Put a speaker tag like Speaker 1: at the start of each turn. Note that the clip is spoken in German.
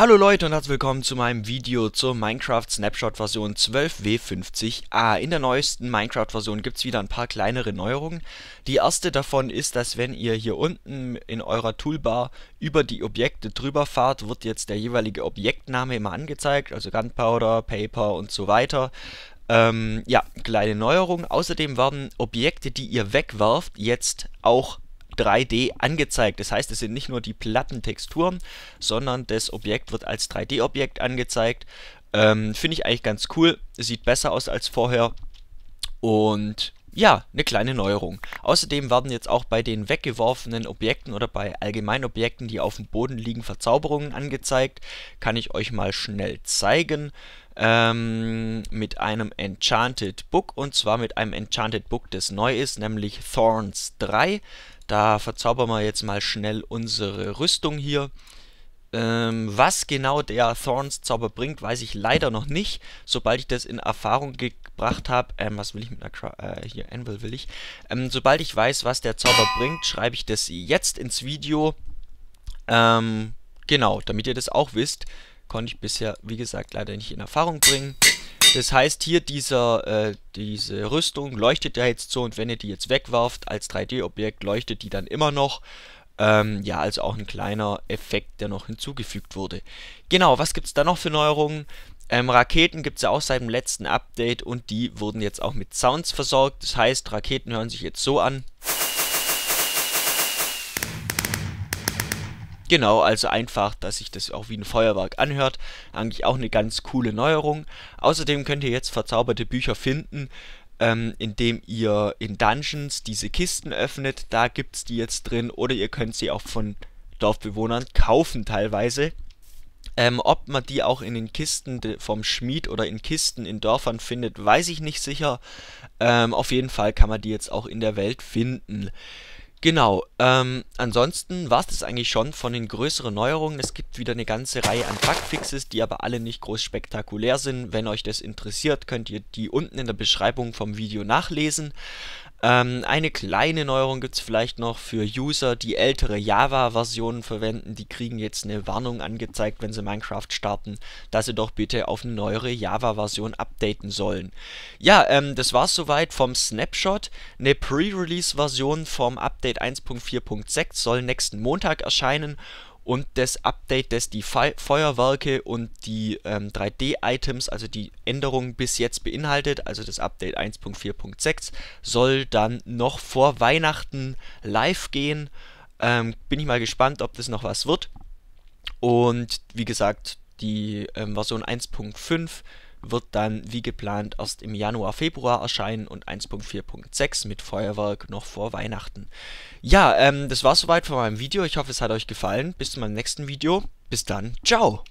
Speaker 1: Hallo Leute und herzlich willkommen zu meinem Video zur Minecraft Snapshot Version 12W50a. In der neuesten Minecraft Version gibt es wieder ein paar kleinere Neuerungen. Die erste davon ist, dass wenn ihr hier unten in eurer Toolbar über die Objekte drüber fahrt, wird jetzt der jeweilige Objektname immer angezeigt, also Gunpowder, Paper und so weiter. Ähm, ja, kleine Neuerung. Außerdem werden Objekte, die ihr wegwerft, jetzt auch 3D angezeigt. Das heißt, es sind nicht nur die platten Texturen, sondern das Objekt wird als 3D-Objekt angezeigt. Ähm, Finde ich eigentlich ganz cool. Sieht besser aus als vorher. Und ja, eine kleine Neuerung. Außerdem werden jetzt auch bei den weggeworfenen Objekten oder bei allgemeinen Objekten, die auf dem Boden liegen, Verzauberungen angezeigt. Kann ich euch mal schnell zeigen. Ähm, mit einem Enchanted Book und zwar mit einem Enchanted Book, das neu ist, nämlich Thorns 3. Da verzaubern wir jetzt mal schnell unsere Rüstung hier. Ähm, was genau der Thorns-Zauber bringt, weiß ich leider noch nicht. Sobald ich das in Erfahrung gebracht habe, ähm, was will ich mit einer äh, hier Anvil will ich. Ähm, sobald ich weiß, was der Zauber bringt, schreibe ich das jetzt ins Video. Ähm, genau, damit ihr das auch wisst, konnte ich bisher, wie gesagt, leider nicht in Erfahrung bringen. Das heißt hier dieser, äh, diese Rüstung leuchtet ja jetzt so und wenn ihr die jetzt wegwerft als 3D-Objekt, leuchtet die dann immer noch. Ähm, ja, also auch ein kleiner Effekt, der noch hinzugefügt wurde. Genau, was gibt es da noch für Neuerungen? Ähm, Raketen gibt es ja auch seit dem letzten Update und die wurden jetzt auch mit Sounds versorgt. Das heißt, Raketen hören sich jetzt so an. Genau, also einfach, dass sich das auch wie ein Feuerwerk anhört. Eigentlich auch eine ganz coole Neuerung. Außerdem könnt ihr jetzt verzauberte Bücher finden, ähm, indem ihr in Dungeons diese Kisten öffnet. Da gibt es die jetzt drin. Oder ihr könnt sie auch von Dorfbewohnern kaufen teilweise. Ähm, ob man die auch in den Kisten vom Schmied oder in Kisten in Dörfern findet, weiß ich nicht sicher. Ähm, auf jeden Fall kann man die jetzt auch in der Welt finden. Genau, ähm, ansonsten war es das eigentlich schon von den größeren Neuerungen. Es gibt wieder eine ganze Reihe an Bugfixes, die aber alle nicht groß spektakulär sind. Wenn euch das interessiert, könnt ihr die unten in der Beschreibung vom Video nachlesen. Ähm, eine kleine Neuerung gibt es vielleicht noch für User, die ältere Java-Versionen verwenden. Die kriegen jetzt eine Warnung angezeigt, wenn sie Minecraft starten, dass sie doch bitte auf eine neuere Java-Version updaten sollen. Ja, ähm, das war's soweit vom Snapshot. Eine Pre-Release-Version vom Update 1.4.6 soll nächsten Montag erscheinen und das Update, das die Fe Feuerwerke und die ähm, 3D-Items, also die Änderungen bis jetzt beinhaltet, also das Update 1.4.6, soll dann noch vor Weihnachten live gehen. Ähm, bin ich mal gespannt, ob das noch was wird. Und wie gesagt, die ähm, Version 1.5 wird dann wie geplant erst im Januar, Februar erscheinen und 1.4.6 mit Feuerwerk noch vor Weihnachten. Ja, ähm, das war soweit von meinem Video. Ich hoffe, es hat euch gefallen. Bis zum nächsten Video. Bis dann. Ciao.